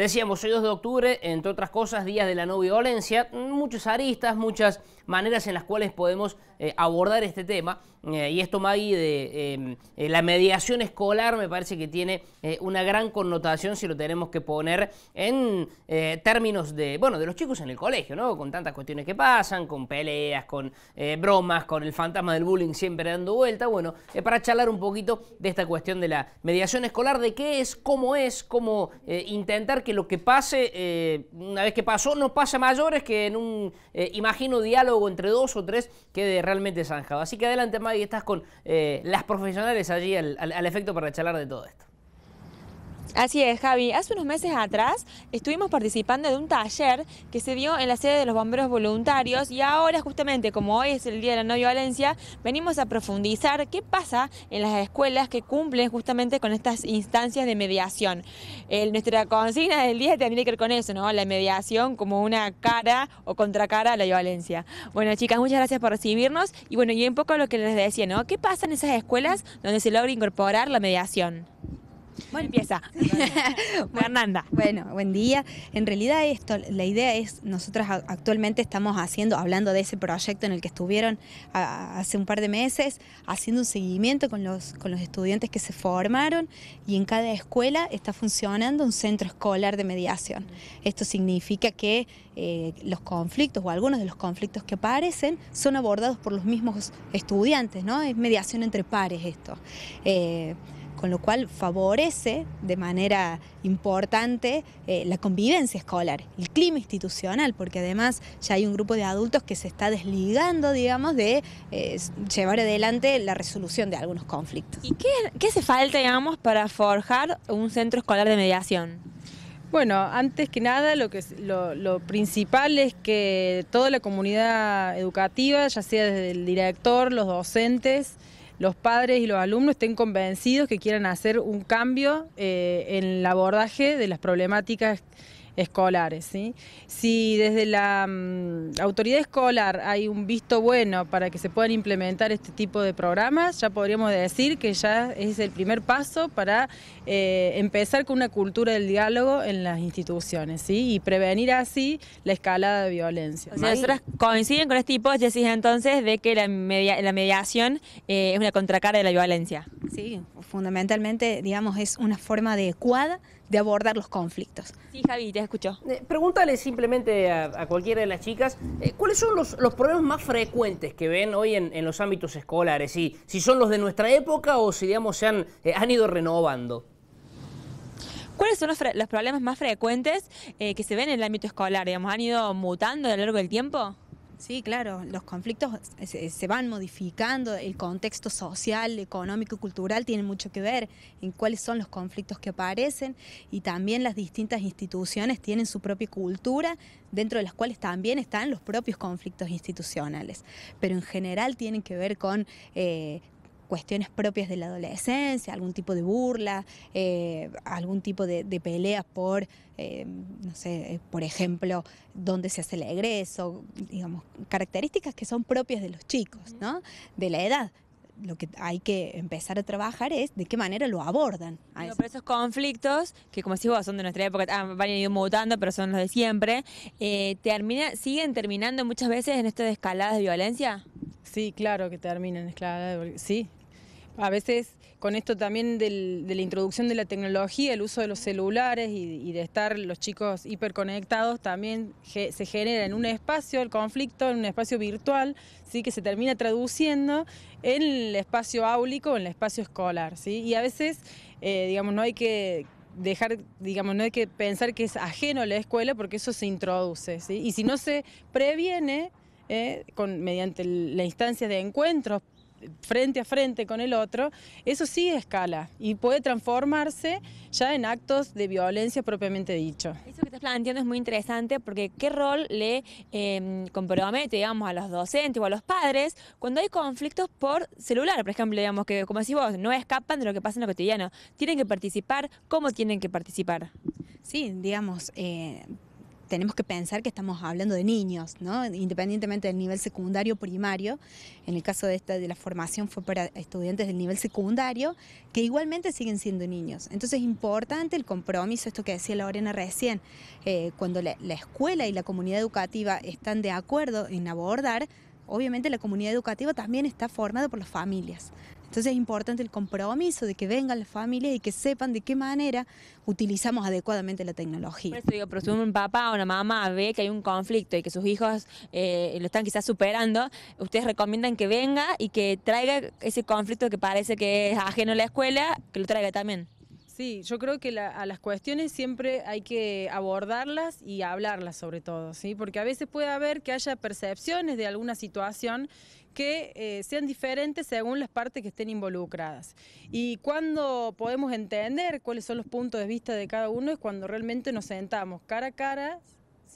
Decíamos, hoy 2 de octubre, entre otras cosas, días de la no violencia, muchas aristas, muchas maneras en las cuales podemos eh, abordar este tema. Eh, y esto, Magui de em, eh, la mediación escolar me parece que tiene una gran connotación si lo tenemos que poner en términos de, bueno, de los chicos en el colegio, ¿no? Con tantas cuestiones que pasan, con peleas, con bromas, con el fantasma del bullying siempre dando vuelta. Bueno, para charlar un poquito de esta cuestión de la mediación escolar, de qué es, cómo es, cómo intentar que que lo que pase, eh, una vez que pasó, no pasa mayores que en un, eh, imagino, diálogo entre dos o tres quede realmente zanjado. Así que adelante, Maggie, estás con eh, las profesionales allí al, al efecto para charlar de todo esto. Así es, Javi. Hace unos meses atrás estuvimos participando de un taller que se dio en la sede de los bomberos voluntarios y ahora justamente como hoy es el Día de la No Violencia, venimos a profundizar qué pasa en las escuelas que cumplen justamente con estas instancias de mediación. nuestra consigna del día tendría que ver con eso, ¿no? La mediación como una cara o contracara a la violencia. Bueno, chicas, muchas gracias por recibirnos y bueno, y un poco lo que les decía, ¿no? ¿Qué pasa en esas escuelas donde se logra incorporar la mediación? Bueno, empieza. Fernanda. Bueno, buen día. En realidad esto, la idea es, nosotros actualmente estamos haciendo, hablando de ese proyecto en el que estuvieron hace un par de meses, haciendo un seguimiento con los, con los estudiantes que se formaron y en cada escuela está funcionando un centro escolar de mediación. Esto significa que eh, los conflictos o algunos de los conflictos que aparecen son abordados por los mismos estudiantes, ¿no? Es mediación entre pares esto. Eh, con lo cual favorece de manera importante eh, la convivencia escolar, el clima institucional, porque además ya hay un grupo de adultos que se está desligando, digamos, de eh, llevar adelante la resolución de algunos conflictos. ¿Y qué, hace falta, digamos, para forjar un centro escolar de mediación? Bueno, antes que nada, lo, que, lo, principal es que toda la comunidad educativa, ya sea desde el director, los docentes, los padres y los alumnos estén convencidos que quieran hacer un cambio eh, en el abordaje de las problemáticas escolares. ¿sí? Si desde la mm, autoridad escolar hay un visto bueno para que se puedan implementar este tipo de programas, ya podríamos decir que ya es el primer paso para eh, empezar con una cultura del diálogo en las instituciones ¿sí? y prevenir así la escalada de violencia. O coinciden con de este hipótesis entonces de que la, mediación eh, es una contracara de la violencia. Sí, fundamentalmente, digamos, es una forma adecuada de abordar los conflictos. Sí, Javi, te escucho. Eh, pregúntale simplemente a, cualquiera de las chicas, eh, ¿cuáles son los, problemas más frecuentes que ven hoy en, los ámbitos escolares? Y, si son los de nuestra época o si, digamos, se han, eh, han ido renovando. ¿Cuáles son los, los problemas más frecuentes que se ven en el ámbito escolar? Digamos, ¿Han ido mutando a lo largo del tiempo? Sí, claro, los conflictos se, van modificando, el contexto social, económico y cultural tiene mucho que ver en cuáles son los conflictos que aparecen y también las distintas instituciones tienen su propia cultura, dentro de las cuales también están los propios conflictos institucionales, pero en general tienen que ver con eh, cuestiones propias de la adolescencia, algún tipo de burla, eh, algún tipo de, peleas por, eh, no sé, eh, por ejemplo, dónde se hace el egreso, digamos, características que son propias de los chicos, ¿no? De la edad lo que hay que empezar a trabajar es de qué manera lo abordan. Pero esos conflictos, que como decís vos, son de nuestra época, ah, van a ir mutando, pero son los de siempre, termina, ¿siguen terminando muchas veces en estas escaladas de violencia? Sí, claro que terminan escaladas de Sí, a veces con esto también de la introducción de la tecnología, el uso de los celulares y, de estar los chicos hiperconectados, también se genera en un espacio el conflicto, en un espacio virtual, ¿sí? que se termina traduciendo en el espacio áulico, en el espacio escolar. Y a veces, eh, digamos, no hay que dejar, digamos, no hay que pensar que es ajeno a la escuela porque eso se introduce. ¿sí? Y si no se previene, eh, con, mediante la instancia de encuentros frente a frente con el otro, eso sí escala y puede transformarse ya en actos de violencia propiamente dicho. Eso que estás planteando es muy interesante porque qué rol le eh, compromete, digamos, a los docentes o a los padres cuando hay conflictos por celular, por ejemplo, digamos, que como decís vos, no escapan de lo que pasa en lo cotidiano. Tienen que participar, ¿cómo tienen que participar? Sí, digamos, eh, tenemos que pensar que estamos hablando de niños, independientemente del nivel secundario o primario. En el caso de esta de la formación fue para estudiantes del nivel secundario, que igualmente siguen siendo niños. Entonces es importante el compromiso, esto que decía Lorena recién, eh, cuando la escuela y la comunidad educativa están de acuerdo en abordar, obviamente la comunidad educativa también está formada por las familias. Entonces es importante el compromiso de que vengan las familias y que sepan de qué manera utilizamos adecuadamente la tecnología. Por eso digo, pero si un papá o una mamá ve que hay un conflicto y que sus hijos eh, lo están quizás superando, ustedes recomiendan que venga y que traiga ese conflicto que parece que es ajeno a la escuela, que lo traiga también. Sí, yo creo que a las cuestiones siempre hay que abordarlas y hablarlas sobre todo, ¿sí? porque a veces puede haber que haya percepciones de alguna situación que eh, sean diferentes según las partes que estén involucradas. Y cuando podemos entender cuáles son los puntos de vista de cada uno es cuando realmente nos sentamos cara a cara,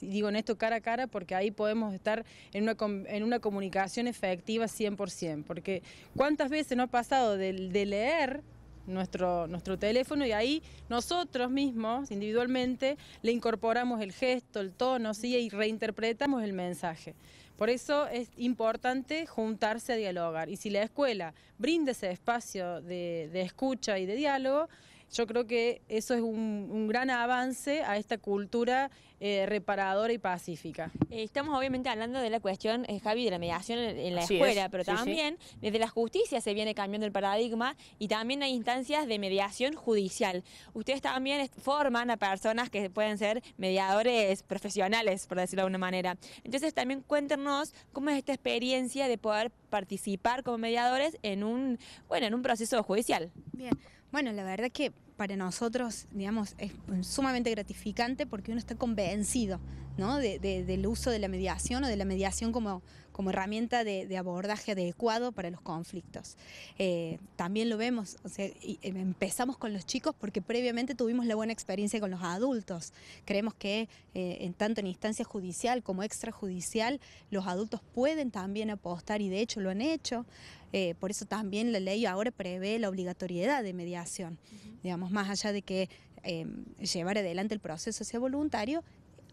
digo en esto cara a cara porque ahí podemos estar en una, en una comunicación efectiva 100%, porque cuántas veces no ha pasado de leer nuestro, teléfono y ahí nosotros mismos, individualmente, le incorporamos el gesto, el tono, ¿sí? y reinterpretamos el mensaje. Por eso es importante juntarse a dialogar. Y si la escuela brinda ese espacio de escucha y de diálogo, yo creo que eso es un, gran avance a esta cultura eh, reparadora y pacífica. Eh, estamos obviamente hablando de la cuestión, eh, Javi, de la mediación en, la escuela, pero también desde la justicia se viene cambiando el paradigma y también hay instancias de mediación judicial. Ustedes también forman a personas que pueden ser mediadores profesionales, por decirlo de alguna manera. Entonces también cuéntenos cómo es esta experiencia de poder participar como mediadores en un, bueno, en un proceso judicial. Bien. Bueno, la verdad que para nosotros, digamos, es sumamente gratificante porque uno está convencido ¿no? del uso de la mediación o de la mediación como, como herramienta de, abordaje adecuado para los conflictos. Eh, también lo vemos, o sea, eh, empezamos con los chicos porque previamente tuvimos la buena experiencia con los adultos. Creemos que eh, en tanto en instancia judicial como extrajudicial, los adultos pueden también apostar y de hecho lo han hecho. por eso también la ley ahora prevé la obligatoriedad de mediación. Digamos, más allá de que llevar adelante el proceso sea voluntario,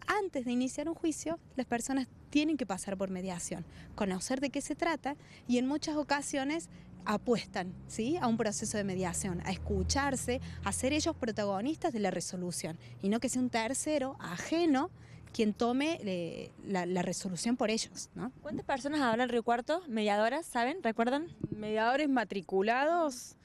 antes de iniciar un juicio, las personas tienen que pasar por mediación, conocer de qué se trata y en muchas ocasiones apuestan ¿sí? a un proceso de mediación, a escucharse, a ser ellos protagonistas de la resolución y no que sea un tercero ajeno quien tome eh, la, resolución por ellos. ¿no? ¿Cuántas personas hablan en Río Cuarto, mediadoras, saben, recuerdan? Mediadores matriculados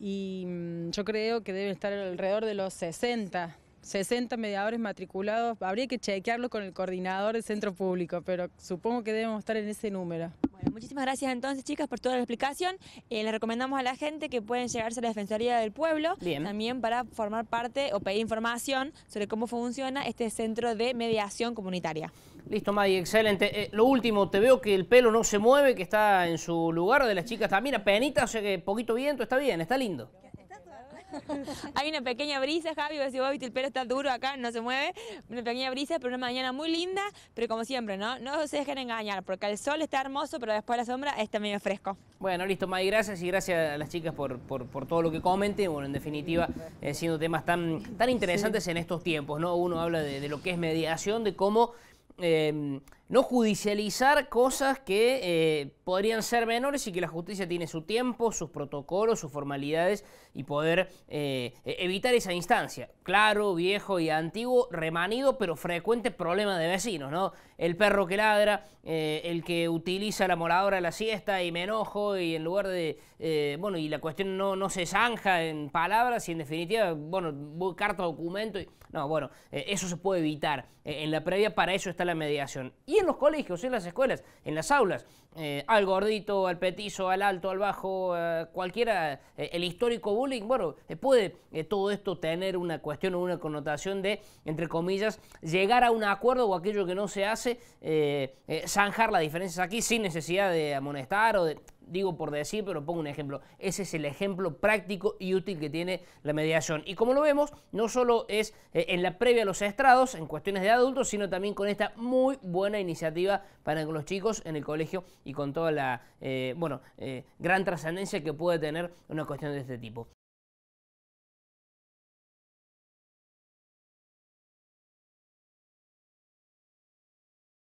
y mm, yo creo que deben estar alrededor de los 60. 60 mediadores matriculados, habría que chequearlo con el coordinador del centro público, pero supongo que debemos estar en ese número. Bueno, muchísimas gracias entonces chicas por toda la explicación. Eh, les recomendamos a la gente que pueden llegarse a la Defensoría del Pueblo también para formar parte o pedir información sobre cómo funciona este centro de mediación comunitaria. Listo, Maddy, excelente. Eh, lo último, te veo que el pelo no se mueve, que está en su lugar, de las chicas también, Mira, penita, poquito viento, está bien, está lindo. Hay una pequeña brisa, Javi, si vos viste el pelo está duro acá, no se mueve. Una pequeña brisa, pero una mañana muy linda, pero como siempre, ¿no? No se dejen engañar, porque el sol está hermoso, pero después la sombra está medio fresco. Bueno, listo, May, gracias y gracias a las chicas por, por, todo lo que comenten. Bueno, en definitiva, eh, siendo temas tan, tan interesantes en estos tiempos, ¿no? Uno habla de, lo que es mediación, de cómo... Eh, no judicializar cosas que eh, podrían ser menores y que la justicia tiene su tiempo, sus protocolos, sus formalidades y poder eh, e-, evitar esa instancia. Claro, viejo y antiguo, remanido, pero frecuente problema de vecinos, ¿no? El perro que ladra, eh, el que utiliza la moradora a la siesta y me enojo y en lugar de eh, bueno, y la cuestión no, no se zanja en palabras y en definitiva, bueno, carta, documento, no, bueno, eh, eso se puede evitar. Eh, en la previa para eso está la mediación. Y en los colegios, en las escuelas, en las aulas, al gordito, al petizo, al alto, al bajo, cualquiera, el histórico bullying, bueno, puede todo esto tener una cuestión o una connotación de, entre comillas, llegar a un acuerdo o aquello que no se hace, zanjar las diferencias aquí sin necesidad de amonestar o de digo por decir, pero pongo un ejemplo. Ese es el ejemplo práctico y útil que tiene la mediación. Y como lo vemos, no solo es eh, en la previa a los estrados, en cuestiones de adultos, sino también con esta muy buena iniciativa para los chicos en el colegio y con toda la, eh, bueno, eh, gran trascendencia que puede tener una cuestión de este tipo.